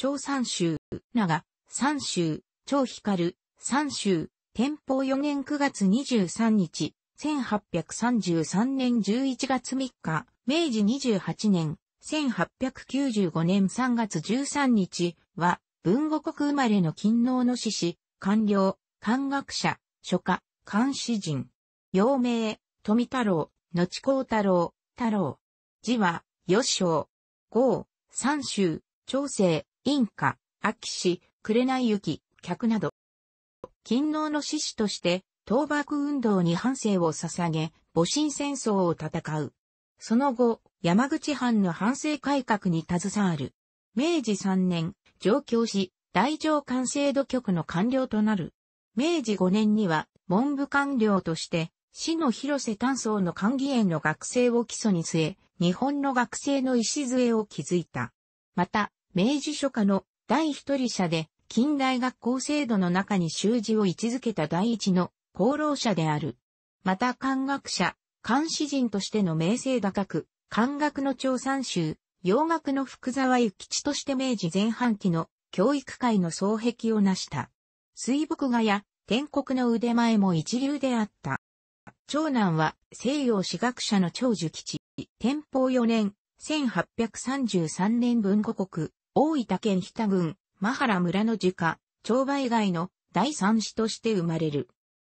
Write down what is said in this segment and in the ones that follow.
長三州、長、三州、長光、三州、天保四年九月二十三日、千八百三十三年十一月三日、明治二十八年、千八百九十五年三月十三日は、文後国生まれの勤能の志士、官僚、漢学者、書家、漢詩人。陽明、富太郎、後光太郎、太郎。字は、吉祥。豪、三州、長生、インカ、アキシ、クレナイユキ、客など。勤労の志士として、倒幕運動に反省を捧げ、戊辰戦争を戦う。その後、山口藩の反省改革に携わる。明治3年、上京し、大乗官制度局の官僚となる。明治5年には、文部官僚として、市の広瀬丹僧の官議園の学生を基礎に据え、日本の学生の礎を築いた。また、明治初夏の第一人者で、近代学校制度の中に習字を位置づけた第一の功労者である。また漢学者、漢詩人としての名声高く、漢学の長三州、洋学の福沢諭吉として明治前半期の教育界の双璧を成した。水墨画や天国の腕前も一流であった。長男は西洋史学者の長寿吉、天保4年、1833年文庫国、大分県日田郡、真原村の樹家、長梅以外の第三子として生まれる。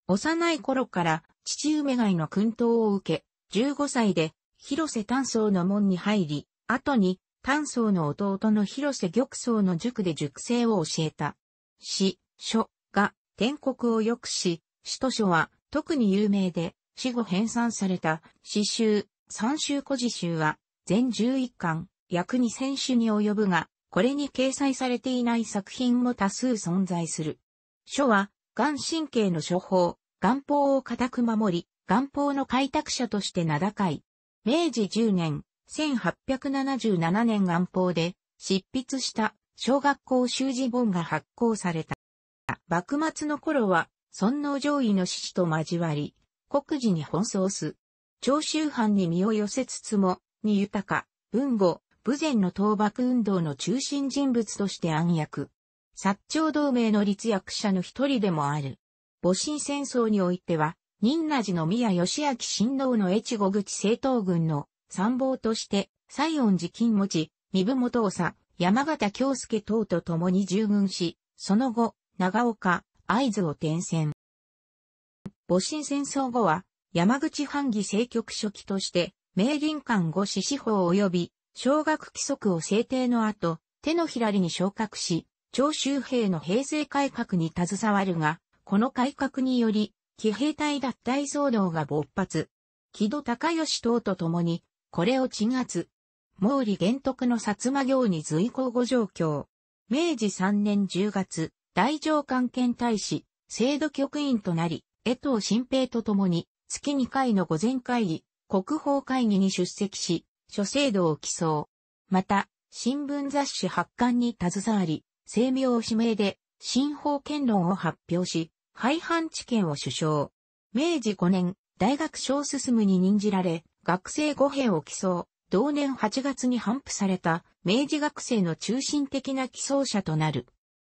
幼い頃から父梅貝の訓導を受け、15歳で広瀬丹僧の門に入り、後に丹僧の弟の広瀬玉僧の塾で塾生を教えた。詩、書が天国を良くし、詩と書は特に有名で、死後編纂された詩集、三集古事集は全11巻、約2000種に及ぶが、これに掲載されていない作品も多数存在する。書は、眼神経の処方、眼法を固く守り、眼法の開拓者として名高い。明治10年、1877年眼法で、執筆した小学校習字本が発行された。幕末の頃は、尊皇上位の志士と交わり、国事に奔走す。長州藩に身を寄せつつも、に豊か、文語、武前の倒幕運動の中心人物として暗躍。薩長同盟の立役者の一人でもある。戊辰戦争においては、仁和寺の宮義明親王の越後口政党軍の参謀として、西恩寺金持、三部元佐、山形京介等と共に従軍し、その後、長岡、合図を転戦。戊辰戦争後は、山口藩議政局書記として、明林館五志司法及び小学規則を制定の後、手のひらりに昇格し、長州兵の平成改革に携わるが、この改革により、騎兵隊脱退騒動が勃発。木戸高義等と共に、これを鎮圧。毛利玄徳の薩摩行に随行後上京。明治3年10月、大上官県大使、制度局員となり、江藤新平と共に、月2回の午前会議、国宝会議に出席し、諸制度を起草。また、新聞雑誌発刊に携わり、声明指名で、新法権論を発表し、廃藩置県を首相。明治5年、大学小進むに任じられ、学生五兵を起草。同年8月に反布された、明治学生の中心的な起草者となる。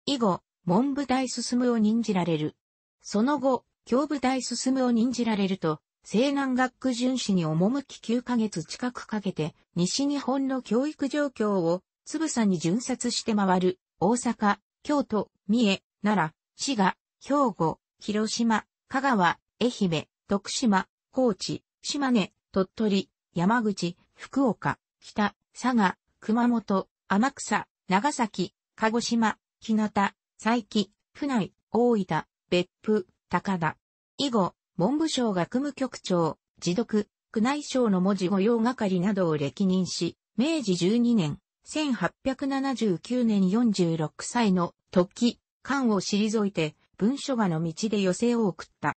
以後、文部大進を任じられる。その後、教部大進を任じられると、西南学区巡視に赴き9ヶ月近くかけて、西日本の教育状況をつぶさに巡察して回る、大阪、京都、三重、奈良、滋賀、兵庫、広島、香川、愛媛、徳島、高知、島根、鳥取、山口、福岡、北、佐賀、熊本、天草、長崎、鹿児島、日向、佐伯、府内、大分、別府、高田。以後、文部省学務局長、自読、区内省の文字御用係などを歴任し、明治12年、1879年46歳の時、官を退いて、文書画の道で寄せを送った。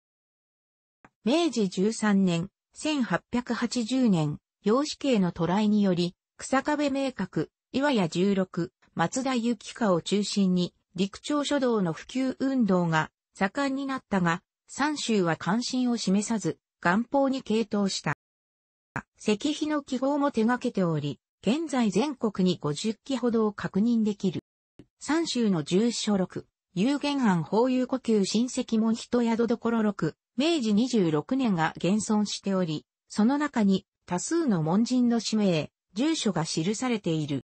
明治13年、1880年、洋子系の渡来により、草壁明確、岩屋16、松田幸香を中心に、陸長書道の普及運動が盛んになったが、三州は関心を示さず、元宝に傾倒した。石碑の記号も手掛けており、現在全国に50基ほどを確認できる。三州の住所録、有限案法有故宮親戚門人宿所録、明治26年が現存しており、その中に多数の門人の氏名、住所が記されている。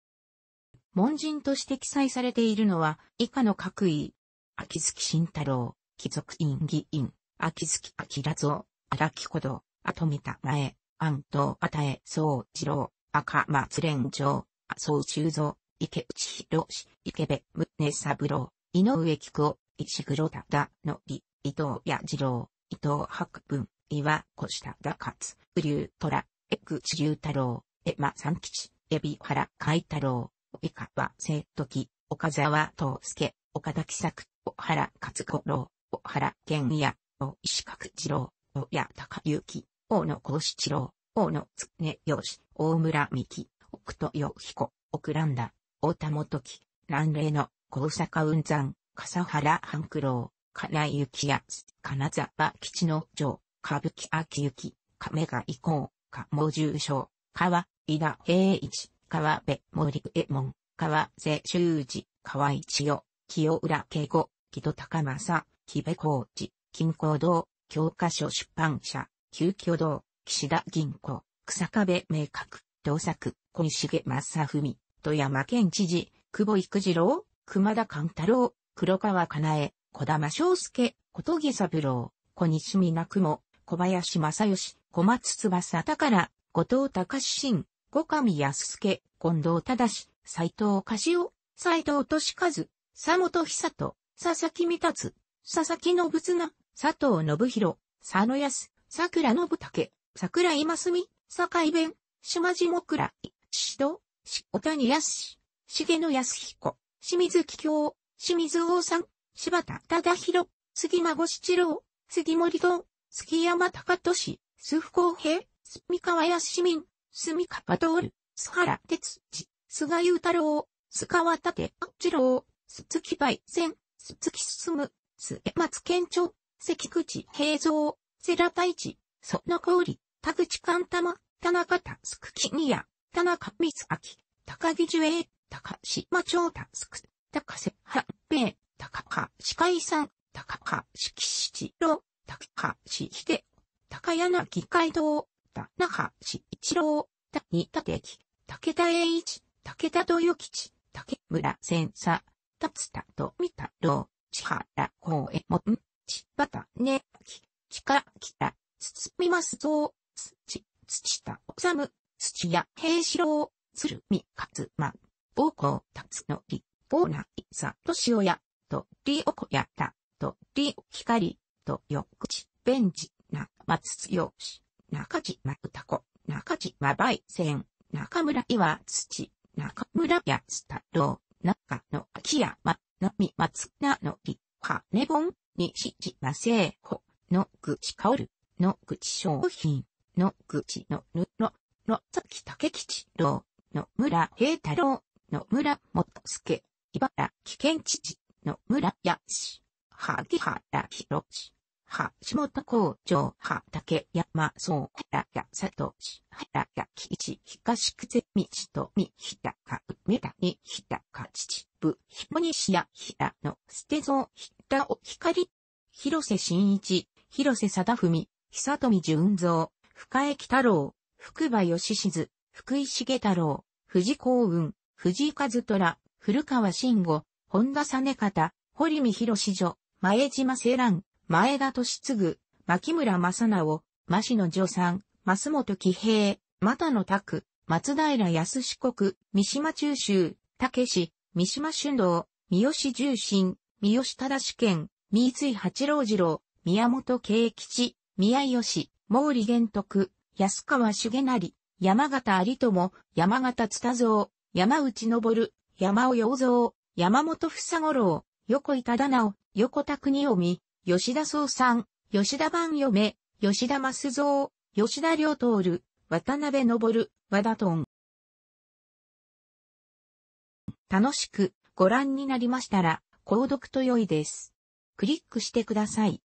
門人として記載されているのは以下の各位、秋月慎太郎。貴族院議員、秋月明蔵、荒木古道、後見た前、安藤与え、総次郎、赤松連城、麻生修造、池内博士、池部宗三郎、井上貴子、石黒忠則、伊藤八次郎、伊藤博文、岩越田高勝、瓜生虎、江口龍太郎、江間三吉、海老原海太郎、及川聖時、岡沢東介、岡田喜作、小原勝五郎、小原健也、大石角次郎、小谷隆之、大野幸七郎、大野つねよし、大村美希、奥戸よ彦、奥蘭田、大田元樹、南霊の、高坂雲山、笠原半九郎、金井幸也、金沢吉之丞、歌舞伎秋行、亀が以降、加茂重賞、川、井田平一、川辺森右衛門、川瀬修二、川一千代、清浦慶吾、木戸高正、木部工事、金光堂、教科書出版社、旧居堂、岸田銀行、草壁明確、同作、小石毛正文、富山県知事、久保育次郎、熊田勘太郎、黒川かなえ、小玉章介、小木三郎、小西美奈雲、小林正義、小松翼宝、後藤隆信、五上康介、近藤忠、斎藤柏、斎藤俊和、佐本久人、佐々木美達、佐々木信綱、佐藤信弘、佐野康、桜信武、桜今澄、坂井弁、島地も倉、石戸、と、し、小谷康、重野康彦、清水紀京、清水王さん、柴田忠宏、杉孫七郎、杉森道、杉山隆俊、須福公平、三川康市民、住川徹、須原哲司、菅雄太郎、須川立八郎、鈴木梅仙、鈴木進松県庁、関口平蔵、世良太一、その氷、田口勘玉、田中タスクキニ田中光明、高木樹栄、高島町タスク、高瀬八平、高橋司会さん、高橋四七郎、高橋秀、高柳海道、田中四一郎、田二田敵、武田栄一、武田豊吉、武村千佐、達田と三太郎、ちはらこうえもん、ちばたねき、ちかきた、つつみますぞ、つち、つちたおさむ、つちやへいしろつるみかつま、ぼうこうたつのり、ぼうないざ、としおや、とりおこやた、とりおひかり、とよくち、べんじ、なまつつよし、なかじまうたこ、なかじまばいせん、なかむら、いつち、なかむら、やつたろう、かのきやま、のみまつなのき、はねぼん、にしじませほ、のぐちかおる、のぐち商品、のぐちのぬの、のさきたけきちろう、の村平太郎、の村もとすけ、茨城県知事、の村やし、はぎはらひろし。は、下田校長、は、竹山、そう、はや、さとし、はらや、きいち、ひかしくぜ、みちと、み、ひたか、うめた、に、ひたか、ちち、ぶ、ひもにしや、ひらの、すてぞひたお、ひかり、広瀬真一、広瀬貞文、久富淳三、深江太郎、福場義静、福井重太郎、藤幸雲、藤井和虎、古川慎吾、本田実方、堀見博史女、前島セ蘭、前田利次、牧村正直、増野助さん、増本喜平、又野拓、松平康四国、三島中州、武志、三島春道、三好重心、三好正健、三井八郎次郎、宮本慶吉、宮吉、毛利玄徳、安川重成、山形有友、山形津田蔵、山内昇、山尾洋蔵、山本房五郎、横井忠直、横田国臣、吉田総さん、吉田番嫁、吉田増蔵、吉田良徹、渡辺昇、和田トン。楽しくご覧になりましたら、購読と良いです。クリックしてください。